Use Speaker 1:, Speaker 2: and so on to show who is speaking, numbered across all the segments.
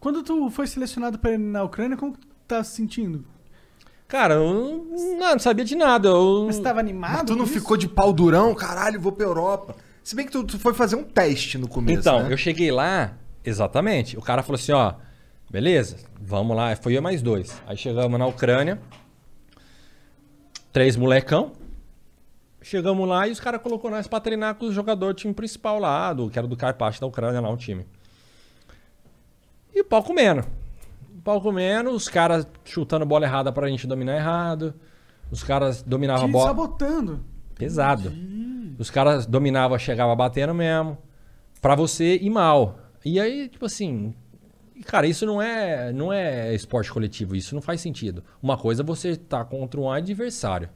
Speaker 1: Quando tu foi selecionado para ir na Ucrânia, como tu tá se sentindo? Cara, eu não, ah, não sabia de nada. Eu... Mas você tava animado? Mas tu não ficou de pau durão? Caralho, vou pra Europa. Se bem que tu, tu foi fazer um teste no começo. Então, né? eu cheguei lá, exatamente. O cara falou assim: ó, beleza, vamos lá. Foi eu mais dois. Aí chegamos na Ucrânia. Três molecão. Chegamos lá e os caras colocou nós pra treinar com o jogador do time principal lá, do, que era do Carpaccio da Ucrânia lá, o time pau comendo. O pau comendo, os caras chutando bola errada pra gente dominar errado. Os caras dominavam a bola. sabotando. Pesado. Entendi. Os caras dominavam, chegava batendo mesmo. Pra você ir mal. E aí, tipo assim. Cara, isso não é, não é esporte coletivo, isso não faz sentido. Uma coisa é você tá contra um adversário.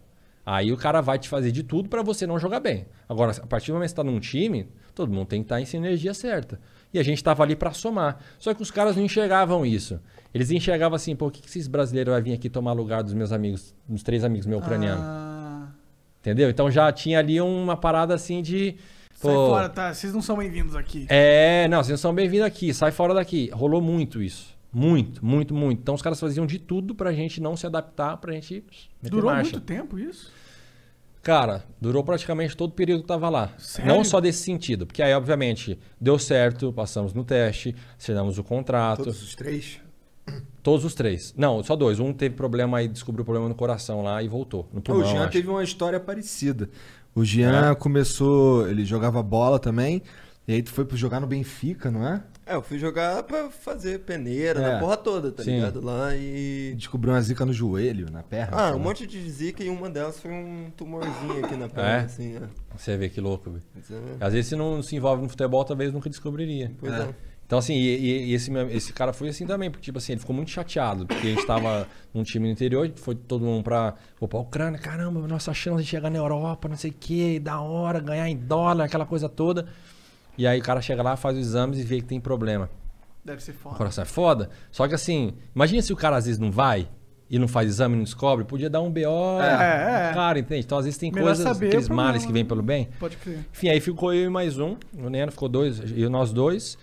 Speaker 1: Aí o cara vai te fazer de tudo para você não jogar bem. Agora, a partir do momento que você tá num time, todo mundo tem que estar tá em sinergia certa e a gente estava ali para somar. Só que os caras não enxergavam isso. Eles enxergavam assim, pô, o que, que esses brasileiros vão vir aqui tomar lugar dos meus amigos, dos três amigos meus ucranianos? Ah. Entendeu? Então já tinha ali uma parada assim de. Pô, sai fora, tá? Vocês não são bem-vindos aqui. É, não, vocês não são bem-vindos aqui, sai fora daqui. Rolou muito isso. Muito, muito, muito. Então os caras faziam de tudo pra gente não se adaptar, pra gente. Durou marcha. muito tempo isso? Cara, durou praticamente todo o período que estava lá. Sério? Não só desse sentido, porque aí, obviamente, deu certo, passamos no teste, assinamos o contrato. Todos os três? Todos os três. Não, só dois. Um teve problema aí, descobriu problema no coração lá e voltou. No ah, pulmão, o Jean acho. teve uma história parecida. O Jean é. começou, ele jogava bola também. E aí tu foi jogar no Benfica, não é? É, eu fui jogar pra fazer peneira, é. na porra toda, tá Sim. ligado? Lá e. Descobriu uma zica no joelho, na perna. Ah, assim, um né? monte de zica e uma delas foi um tumorzinho aqui na perna, é? assim, é. Você vê que louco, velho. É. Às vezes se não se envolve no futebol, talvez nunca descobriria. Pois é. é. Então, assim, e, e, esse, esse cara foi assim também, porque, tipo assim, ele ficou muito chateado, porque a gente tava num time no interior, foi todo mundo pra, pô, pra Ucrânia, caramba, nossa chance de chegar na Europa, não sei o quê, da hora, ganhar em dólar, aquela coisa toda. E aí o cara chega lá, faz os exames e vê que tem problema. Deve ser foda. O coração é foda. Só que assim, imagina se o cara às vezes não vai e não faz exame, não descobre, podia dar um BO. É, é, é. Cara, entende? Então às vezes tem Melhor coisas, saber, aqueles problema. males que vêm pelo bem. Pode crer. Enfim, aí ficou eu e mais um. O Neno ficou dois, e nós dois.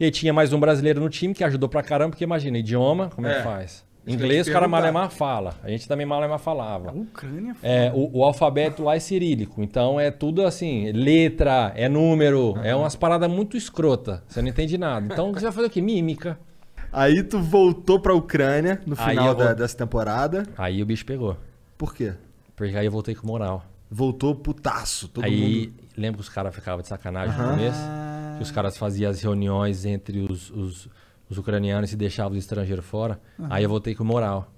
Speaker 1: E tinha mais um brasileiro no time que ajudou pra caramba, porque imagina, idioma, como é que é. faz? Inglês os caras malemar fala. A gente também malemar falava. A Ucrânia fala. É, o, o, alfabeto lá é cirílico. Então é tudo assim, letra, é número, uhum. é umas paradas muito escrota. Você não entende nada. Então você vai fazer o quê? Mímica. Aí tu voltou pra Ucrânia no final da, vou... dessa temporada. Aí o bicho pegou. Por quê? Porque aí eu voltei com moral. Voltou putaço, todo aí, mundo. Lembra que os caras ficavam de sacanagem uhum. no ah. começo? Que os caras faziam as reuniões entre os, os os ucranianos se deixavam os estrangeiros fora. Aí eu voltei com moral.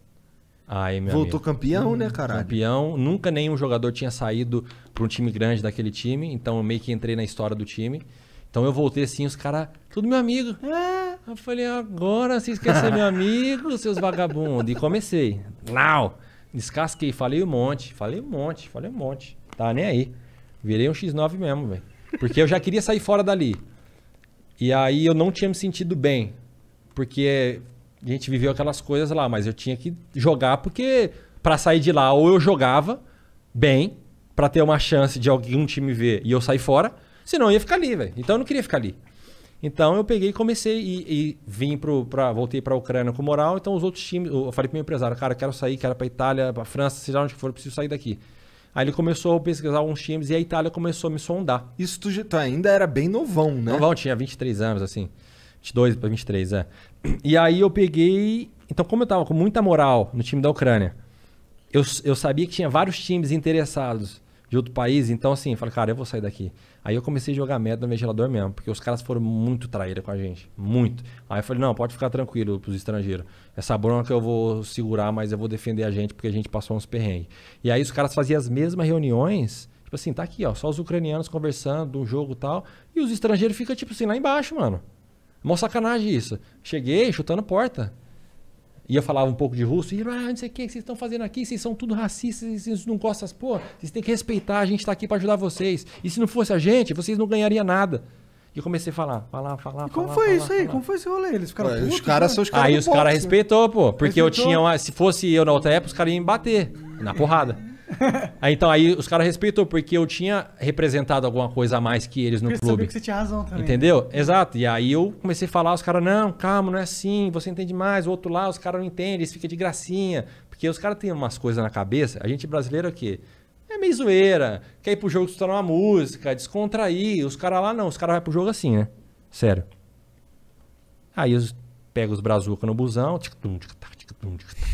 Speaker 1: Aí, Voltou campeão, né, hum, caralho? Campeão. Nunca nenhum jogador tinha saído para um time grande daquele time. Então eu meio que entrei na história do time. Então eu voltei assim, os caras, tudo meu amigo. É. Eu falei, agora vocês querem ser meu amigo, seus vagabundos. E comecei. não Descasquei, falei um monte, falei um monte, falei um monte. Tá nem aí. Virei um X9 mesmo, velho. Porque eu já queria sair fora dali. E aí eu não tinha me sentido bem porque a gente viveu aquelas coisas lá, mas eu tinha que jogar porque para sair de lá ou eu jogava bem para ter uma chance de algum time ver e eu sair fora, senão eu ia ficar ali, velho. Então eu não queria ficar ali. Então eu peguei e comecei e, e vim pro, pra, voltei para a Ucrânia com moral. Então os outros times, eu falei para meu empresário, cara, quero sair, quero para Itália, para França, seja onde for, preciso sair daqui. Aí ele começou a pesquisar alguns times e a Itália começou a me sondar. Isso tu, tu ainda era bem novão, né? Novão, tinha 23 anos, assim. 22 para 23, é. E aí eu peguei. Então, como eu tava com muita moral no time da Ucrânia, eu, eu sabia que tinha vários times interessados de outro país. Então, assim, eu falei, cara, eu vou sair daqui. Aí eu comecei a jogar merda no ventilador mesmo, porque os caras foram muito traíra com a gente. Muito. Aí eu falei, não, pode ficar tranquilo pros estrangeiros. Essa bronca eu vou segurar, mas eu vou defender a gente, porque a gente passou uns perrengues. E aí os caras faziam as mesmas reuniões. Tipo assim, tá aqui, ó, só os ucranianos conversando, um jogo e tal. E os estrangeiros ficam, tipo assim, lá embaixo, mano. Mó sacanagem isso. Cheguei chutando porta. E eu falava um pouco de russo. E, ah, não sei o que, vocês estão fazendo aqui. Vocês são tudo racistas. Vocês não gostam das porra. Vocês têm que respeitar. A gente está aqui para ajudar vocês. E se não fosse a gente, vocês não ganhariam nada. E eu comecei a falar, falar, falar. E como falar, foi falar, isso falar, aí? Como foi esse rolê? Eles ficaram putos, Os caras né? são os caras. Aí os caras respeitou, pô. Porque respeitou. eu tinha. Uma, se fosse eu na outra época, os caras iam me bater. Na porrada. aí, então, aí os caras respeitou, porque eu tinha representado alguma coisa a mais que eles no porque clube. que você tinha razão também. Né? Entendeu? Né? Exato. E aí eu comecei a falar, os caras, não, calma, não é assim, você entende mais. O outro lá, os caras não entendem, eles ficam de gracinha. Porque os caras têm umas coisas na cabeça. A gente brasileiro é o quê? É meio zoeira. Quer ir pro jogo estudar uma música, descontrair. Os caras lá não, os caras vão pro jogo assim, né? Sério. Aí os pega os brazuca no busão, tic-tum, tic-tac, tic-tum, tic-tac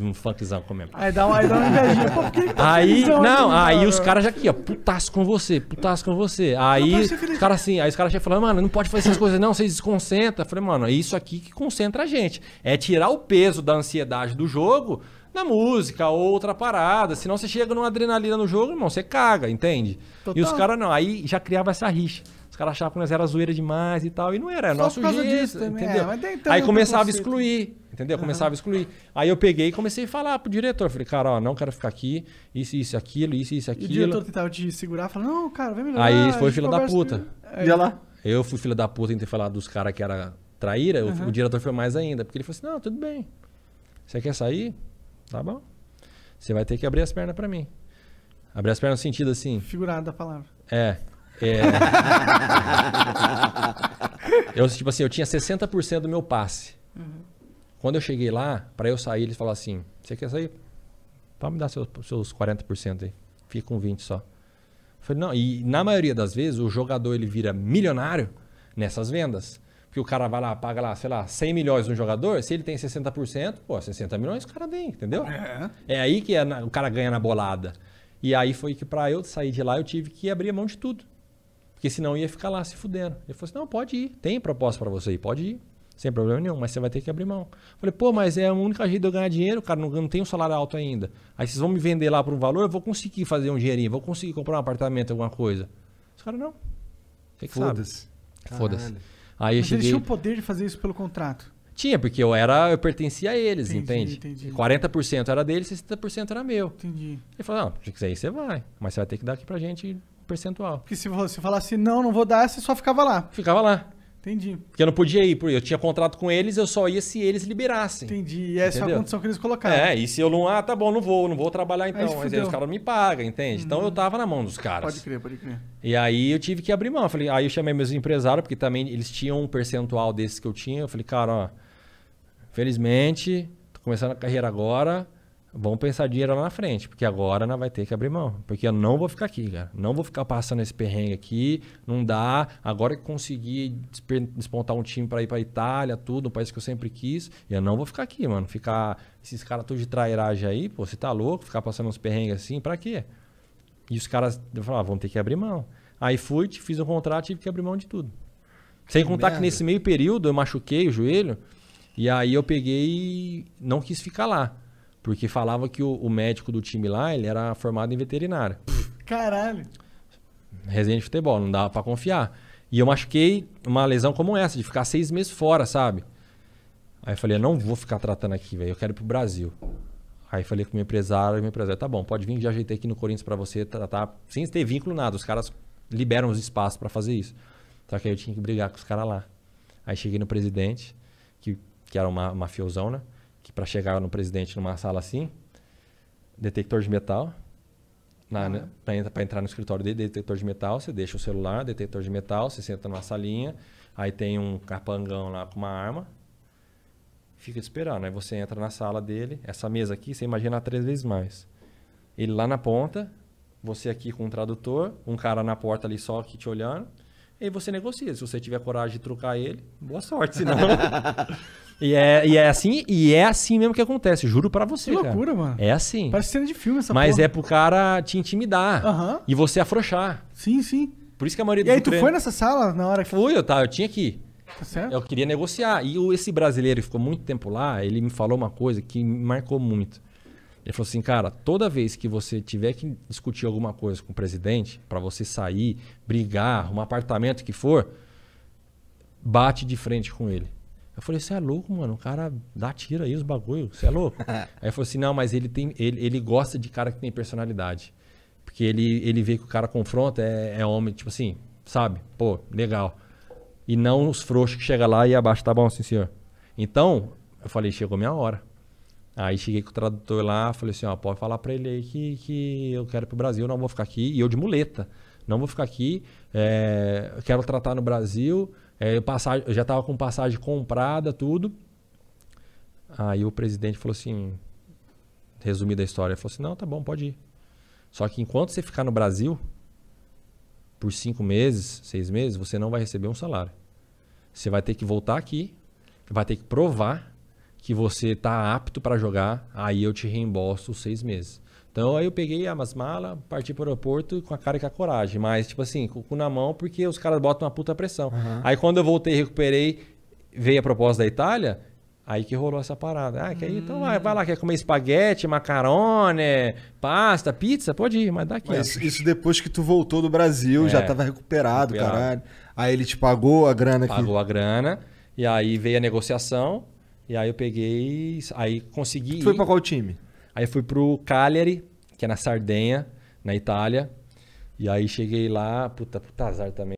Speaker 1: um funkzão comendo. Aí dá uma, aí invejinha. porque tá aí, não, aí os caras já aqui, ó, putaço com você, putaço com você. Aí os caras assim, aí os caras já falando, mano, não pode fazer essas coisas não, vocês desconcentra Eu falei, mano, é isso aqui que concentra a gente. É tirar o peso da ansiedade do jogo na música, outra parada. Senão você chega numa adrenalina no jogo, irmão, você caga, entende? Total. E os caras não. Aí já criava essa rixa. Os caras achavam que nós era zoeira demais e tal. E não era, era Só nosso por causa jeito, também, né? entendeu? É, aí começava a excluir, entendeu? Uhum. Começava a excluir. Aí eu peguei e comecei a falar pro diretor. Falei, cara, ó, não quero ficar aqui. Isso, isso, aquilo, isso, isso, aquilo. E o diretor tentava te segurar, falando, não, cara, vem melhorar. Aí foi fila da puta. Que... Aí... E lá? É. Eu fui fila da puta em ter falado dos caras que era traíra. Uhum. O diretor foi mais ainda, porque ele falou assim, não, tudo bem. Você quer sair? Tá bom. Você vai ter que abrir as pernas para mim. Abrir as pernas no sentido assim... Figurado da palavra. É. É... eu, tipo assim, eu tinha 60% do meu passe. Uhum. Quando eu cheguei lá, para eu sair, eles falaram assim: Você quer sair? Pode me dar seus, seus 40% aí. Fica com 20 só. Eu falei, não, e na maioria das vezes o jogador ele vira milionário nessas vendas. Porque o cara vai lá, paga lá, sei lá, 100 milhões no jogador, se ele tem 60%, pô, 60 milhões o cara vem entendeu? É, é aí que é na, o cara ganha na bolada. E aí foi que para eu sair de lá eu tive que abrir a mão de tudo. Porque senão ia ficar lá se fudendo. Ele falou assim: não, pode ir, tem proposta para você ir, pode ir. Sem problema nenhum, mas você vai ter que abrir mão. falei, pô, mas é a única jeito de eu ganhar dinheiro, cara, não, não tenho um salário alto ainda. Aí vocês vão me vender lá por um valor, eu vou conseguir fazer um dinheirinho, vou conseguir comprar um apartamento, alguma coisa. Os caras, não. Você que Foda-se. Foda-se. Aí mas cheguei... eles o poder de fazer isso pelo contrato. Tinha, porque eu era, eu pertencia a eles, entendi, entende? Entendi. 40% era deles, 60% era meu. Entendi. Ele falou, não, se quiser aí você vai. Mas você vai ter que dar aqui pra gente percentual. Porque se você falasse, não, não vou dar, você só ficava lá. Ficava lá. Entendi. Porque eu não podia ir, porque eu tinha contrato com eles, eu só ia se eles liberassem. Entendi. E essa entendeu? é a condição que eles colocaram. É, e se eu não, ah, tá bom, não vou, não vou trabalhar então. Aí mas aí os caras me pagam, entende? Então eu uhum. tava na mão dos caras. Pode crer, pode crer. E aí eu tive que abrir mão. Eu falei, aí eu chamei meus empresários, porque também eles tinham um percentual desses que eu tinha. Eu falei, cara, ó, felizmente, tô começando a carreira agora vamos pensar dinheiro lá na frente, porque agora nós vai ter que abrir mão. Porque eu não vou ficar aqui, cara. Não vou ficar passando esse perrengue aqui, não dá. Agora que consegui despontar um time para ir para Itália, tudo, um país que eu sempre quis, eu não vou ficar aqui, mano. Ficar esses caras todos de trairagem aí, pô, você tá louco? Ficar passando uns perrengues assim, para quê? E os caras falaram, ah, vamos ter que abrir mão. Aí fui, fiz um contrato, tive que abrir mão de tudo. Sem contar merda. que nesse meio período eu machuquei o joelho, e aí eu peguei e não quis ficar lá. Porque falava que o, o médico do time lá, ele era formado em veterinária. Caralho. Resenha de futebol, não dava para confiar. E eu machuquei uma lesão como essa, de ficar seis meses fora, sabe? Aí eu falei, eu não vou ficar tratando aqui, velho. Eu quero ir pro Brasil. Aí falei com o meu empresário, meu empresário, tá bom, pode vir, já ajeitei aqui no Corinthians para você tratar, sem ter vínculo nada. Os caras liberam os espaços para fazer isso. Só que aí eu tinha que brigar com os caras lá. Aí cheguei no presidente, que, que era uma mafiosão, né? que para chegar no presidente numa sala assim, detector de metal. Ah. Né? Para entrar no escritório dele, detector de metal, você deixa o celular, detector de metal, você senta numa salinha, aí tem um capangão lá com uma arma, fica esperando. Aí você entra na sala dele, essa mesa aqui, você imagina três vezes mais. Ele lá na ponta, você aqui com um tradutor, um cara na porta ali só que te olhando, e aí você negocia. Se você tiver coragem de trocar ele, boa sorte, senão. e, é, e é assim, e é assim mesmo que acontece, juro para você. Que loucura, cara. mano. É assim. Parece cena de filme essa Mas porra. é pro cara te intimidar uhum. e você afrouxar. Sim, sim. Por isso que a maioria E aí, tu treino... foi nessa sala na hora que. Fui, eu, tá, eu tinha que Tá certo. Eu queria negociar. E esse brasileiro que ficou muito tempo lá, ele me falou uma coisa que me marcou muito. Ele falou assim, cara, toda vez que você tiver que discutir alguma coisa com o presidente, para você sair, brigar, um apartamento que for, bate de frente com ele. Eu falei, você é louco, mano, o cara dá tira aí os bagulho, você é louco? aí ele falou assim, não, mas ele tem, ele, ele gosta de cara que tem personalidade. Porque ele, ele vê que o cara confronta, é, é homem, tipo assim, sabe? Pô, legal. E não os frouxos que chega lá e abaixa, tá bom, sim senhor. Então, eu falei, chegou minha hora. Aí cheguei com o tradutor lá, falei assim, ó, pode falar para ele aí que, que eu quero ir pro Brasil, não vou ficar aqui. E eu de muleta, não vou ficar aqui, é, quero tratar no Brasil, é, eh, passagem, eu já tava com passagem comprada, tudo. Aí o presidente falou assim, resumida a história, falou assim, não, tá bom, pode ir. Só que enquanto você ficar no Brasil, por cinco meses, seis meses, você não vai receber um salário. Você vai ter que voltar aqui, vai ter que provar que você tá apto para jogar, aí eu te reembolso os seis meses. Então aí eu peguei ah, as malas, parti para o aeroporto com a cara e com a coragem, mas tipo assim, com o cu na mão, porque os caras botam uma puta pressão. Uhum. Aí quando eu voltei, recuperei, veio a proposta da Itália, aí que rolou essa parada. Ah, que aí, hum. então vai, vai lá, quer comer espaguete, macarone, pasta, pizza? Pode ir, mas daqui. Mas isso depois que tu voltou do Brasil, é, já estava recuperado, recuperado, caralho. Aí ele te pagou a grana Pagou a grana. E aí veio a negociação. E aí eu peguei. Aí consegui. Tu foi pra qual time? Aí fui pro Cagliari, que é na Sardenha, na Itália. E aí cheguei lá, puta, puta azar também.